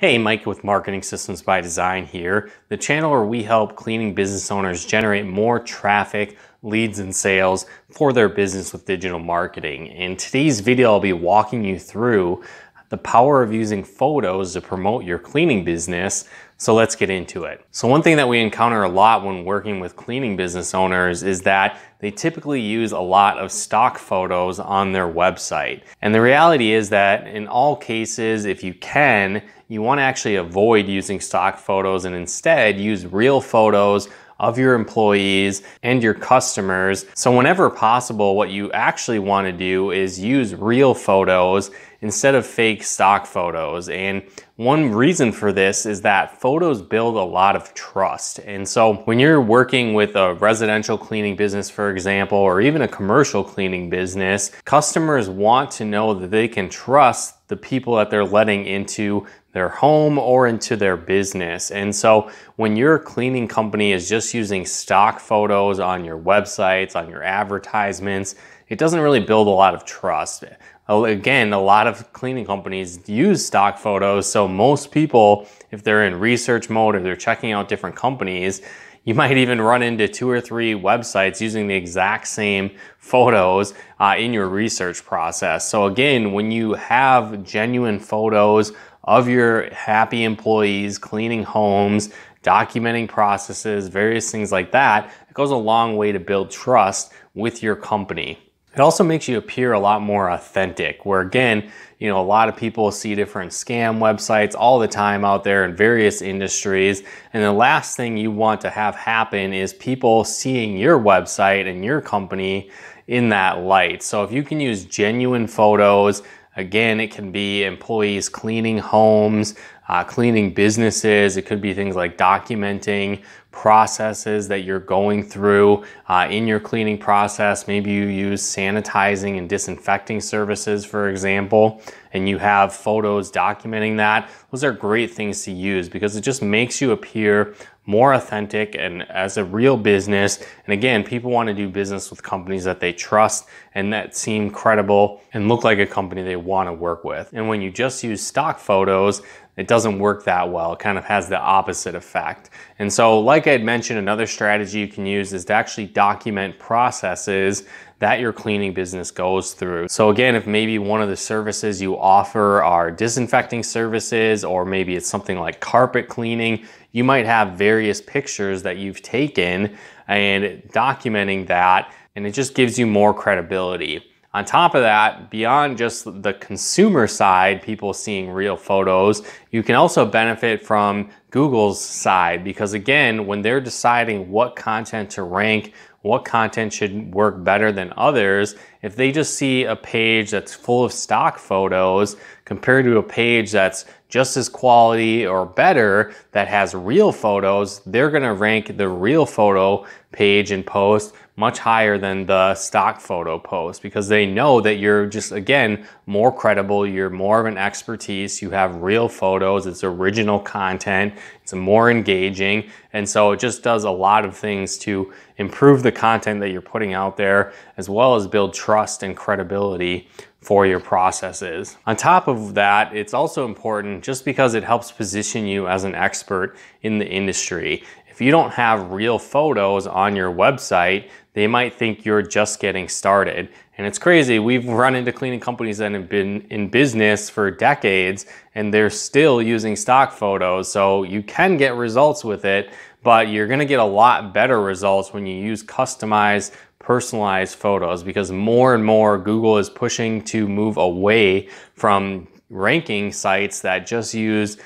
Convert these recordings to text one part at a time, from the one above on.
Hey, Mike with Marketing Systems by Design here, the channel where we help cleaning business owners generate more traffic, leads, and sales for their business with digital marketing. In today's video, I'll be walking you through the power of using photos to promote your cleaning business. So let's get into it. So one thing that we encounter a lot when working with cleaning business owners is that they typically use a lot of stock photos on their website. And the reality is that in all cases, if you can, you wanna actually avoid using stock photos and instead use real photos of your employees and your customers. So whenever possible, what you actually wanna do is use real photos instead of fake stock photos. And one reason for this is that photos build a lot of trust. And so when you're working with a residential cleaning business, for example, or even a commercial cleaning business, customers want to know that they can trust the people that they're letting into their home or into their business. And so when your cleaning company is just using stock photos on your websites, on your advertisements, it doesn't really build a lot of trust again, a lot of cleaning companies use stock photos. So most people, if they're in research mode or they're checking out different companies, you might even run into two or three websites using the exact same photos uh, in your research process. So again, when you have genuine photos of your happy employees cleaning homes, documenting processes, various things like that, it goes a long way to build trust with your company. It also makes you appear a lot more authentic, where again, you know, a lot of people see different scam websites all the time out there in various industries. And the last thing you want to have happen is people seeing your website and your company in that light. So if you can use genuine photos, again, it can be employees cleaning homes, uh, cleaning businesses. It could be things like documenting processes that you're going through uh, in your cleaning process. Maybe you use sanitizing and disinfecting services, for example, and you have photos documenting that. Those are great things to use because it just makes you appear more authentic and as a real business. And again, people want to do business with companies that they trust and that seem credible and look like a company they want to work with. And when you just use stock photos, it doesn't work that well. It kind of has the opposite effect. And so, like I had mentioned, another strategy you can use is to actually document processes that your cleaning business goes through. So again, if maybe one of the services you offer are disinfecting services, or maybe it's something like carpet cleaning, you might have various pictures that you've taken and documenting that, and it just gives you more credibility. On top of that, beyond just the consumer side, people seeing real photos, you can also benefit from Google's side because again, when they're deciding what content to rank, what content should work better than others, if they just see a page that's full of stock photos compared to a page that's just as quality or better that has real photos, they're gonna rank the real photo page and post much higher than the stock photo post because they know that you're just, again, more credible, you're more of an expertise, you have real photos, it's original content, it's more engaging. And so it just does a lot of things to improve the content that you're putting out there, as well as build trust and credibility for your processes. On top of that, it's also important just because it helps position you as an expert in the industry. If you don't have real photos on your website, they might think you're just getting started. And it's crazy. We've run into cleaning companies that have been in business for decades and they're still using stock photos. So you can get results with it, but you're gonna get a lot better results when you use customized personalized photos because more and more Google is pushing to move away from ranking sites that just use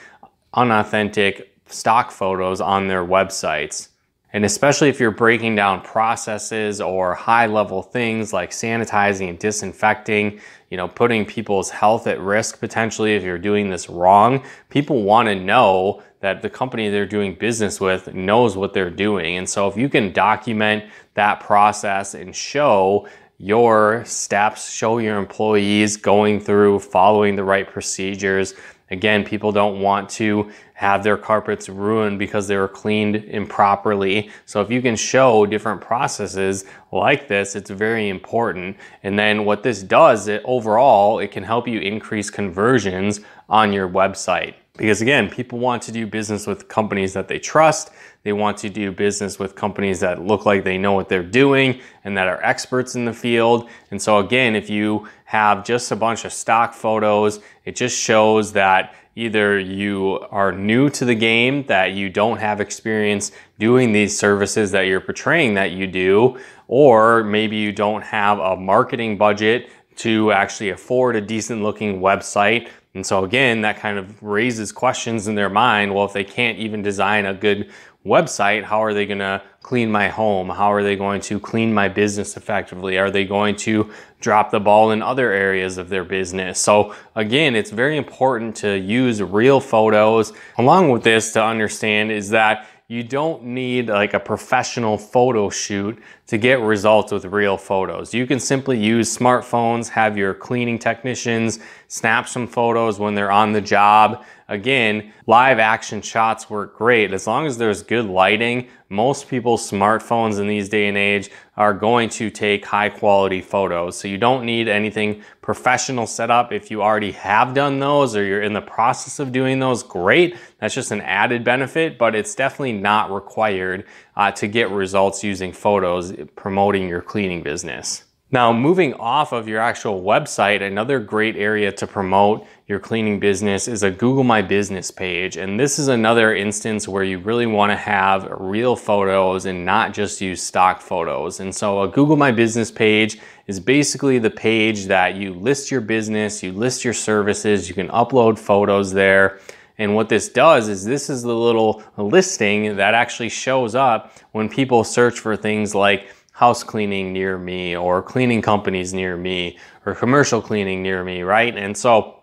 unauthentic stock photos on their websites. And especially if you're breaking down processes or high level things like sanitizing and disinfecting, you know, putting people's health at risk potentially if you're doing this wrong, people want to know that the company they're doing business with knows what they're doing. And so if you can document that process and show your steps, show your employees going through, following the right procedures, Again, people don't want to have their carpets ruined because they were cleaned improperly. So if you can show different processes like this, it's very important. And then what this does, it overall, it can help you increase conversions on your website. Because again, people want to do business with companies that they trust. They want to do business with companies that look like they know what they're doing and that are experts in the field. And so again, if you have just a bunch of stock photos, it just shows that either you are new to the game, that you don't have experience doing these services that you're portraying that you do, or maybe you don't have a marketing budget to actually afford a decent looking website. And so again, that kind of raises questions in their mind. Well, if they can't even design a good website, how are they gonna clean my home? How are they going to clean my business effectively? Are they going to drop the ball in other areas of their business? So again, it's very important to use real photos. Along with this to understand is that you don't need like a professional photo shoot to get results with real photos. You can simply use smartphones, have your cleaning technicians snap some photos when they're on the job. Again, live action shots work great. As long as there's good lighting, most people's smartphones in these day and age are going to take high quality photos. So you don't need anything professional set up. If you already have done those or you're in the process of doing those, great. That's just an added benefit, but it's definitely not required uh, to get results using photos promoting your cleaning business. Now, moving off of your actual website, another great area to promote your cleaning business is a Google My Business page. And this is another instance where you really want to have real photos and not just use stock photos. And so a Google My Business page is basically the page that you list your business, you list your services, you can upload photos there. And what this does is this is the little listing that actually shows up when people search for things like house cleaning near me or cleaning companies near me or commercial cleaning near me, right? And so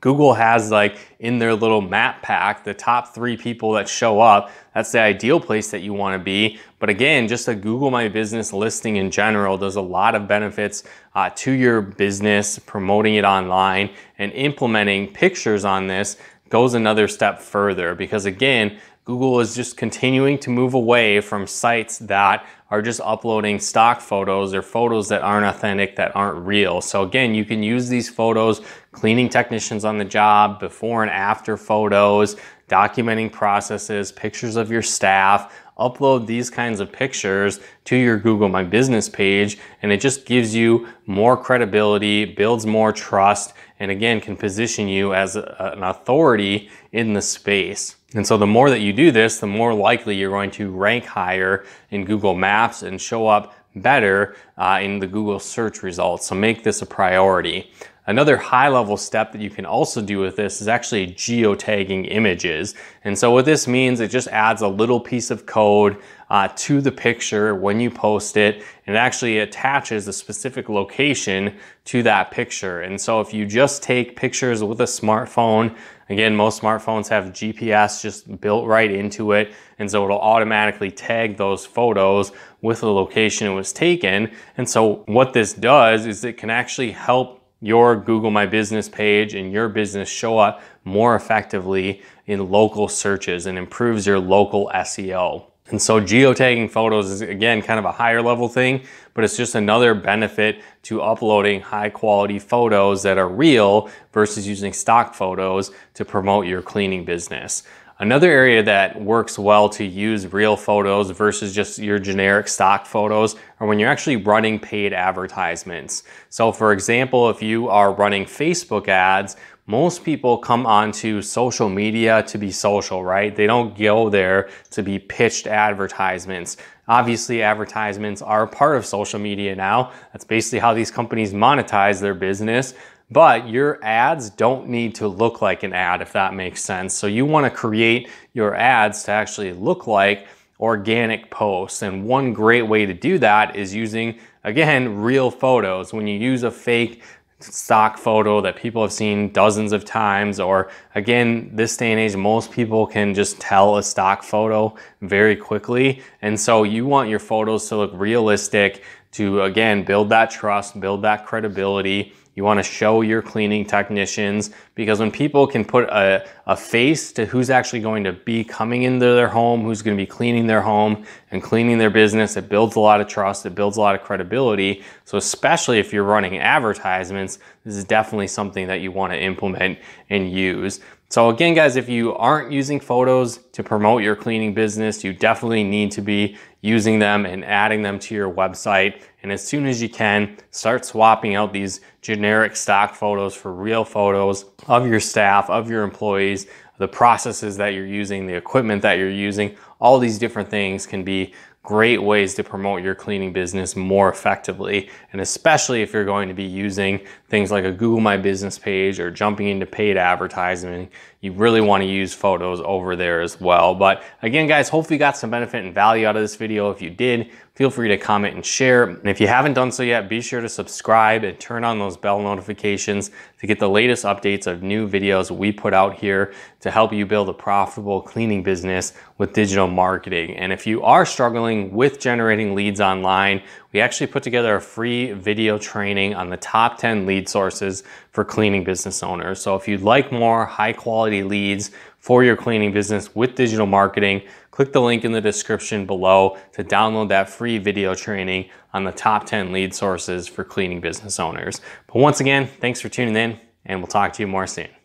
Google has like in their little map pack the top three people that show up. That's the ideal place that you want to be. But again, just a Google My Business listing in general does a lot of benefits uh, to your business, promoting it online and implementing pictures on this goes another step further because again, Google is just continuing to move away from sites that are just uploading stock photos or photos that aren't authentic, that aren't real. So again, you can use these photos, cleaning technicians on the job, before and after photos, documenting processes, pictures of your staff, upload these kinds of pictures to your Google My Business page and it just gives you more credibility, builds more trust, and again can position you as a, an authority in the space. And so the more that you do this, the more likely you're going to rank higher in Google Maps and show up better uh, in the Google search results. So make this a priority. Another high level step that you can also do with this is actually geotagging images. And so what this means, it just adds a little piece of code uh, to the picture when you post it, and it actually attaches a specific location to that picture. And so if you just take pictures with a smartphone, again, most smartphones have GPS just built right into it, and so it'll automatically tag those photos with the location it was taken. And so what this does is it can actually help your Google My Business page and your business show up more effectively in local searches and improves your local SEO. And so geotagging photos is again kind of a higher level thing, but it's just another benefit to uploading high quality photos that are real versus using stock photos to promote your cleaning business. Another area that works well to use real photos versus just your generic stock photos are when you're actually running paid advertisements. So for example, if you are running Facebook ads, most people come onto social media to be social, right? They don't go there to be pitched advertisements. Obviously, advertisements are part of social media now. That's basically how these companies monetize their business but your ads don't need to look like an ad if that makes sense. So you wanna create your ads to actually look like organic posts. And one great way to do that is using, again, real photos. When you use a fake stock photo that people have seen dozens of times, or again, this day and age, most people can just tell a stock photo very quickly. And so you want your photos to look realistic to, again, build that trust, build that credibility, you want to show your cleaning technicians because when people can put a, a face to who's actually going to be coming into their home, who's going to be cleaning their home and cleaning their business, it builds a lot of trust, it builds a lot of credibility. So, especially if you're running advertisements, this is definitely something that you want to implement and use. So again, guys, if you aren't using photos to promote your cleaning business, you definitely need to be using them and adding them to your website. And as soon as you can, start swapping out these generic stock photos for real photos of your staff, of your employees, the processes that you're using, the equipment that you're using, all these different things can be great ways to promote your cleaning business more effectively. And especially if you're going to be using things like a Google My Business page or jumping into paid advertising, you really want to use photos over there as well. But again, guys, hopefully you got some benefit and value out of this video. If you did, Feel free to comment and share. And if you haven't done so yet, be sure to subscribe and turn on those bell notifications to get the latest updates of new videos we put out here to help you build a profitable cleaning business with digital marketing. And if you are struggling with generating leads online, we actually put together a free video training on the top 10 lead sources for cleaning business owners. So if you'd like more high quality leads for your cleaning business with digital marketing, click the link in the description below to download that free video training on the top 10 lead sources for cleaning business owners. But once again, thanks for tuning in and we'll talk to you more soon.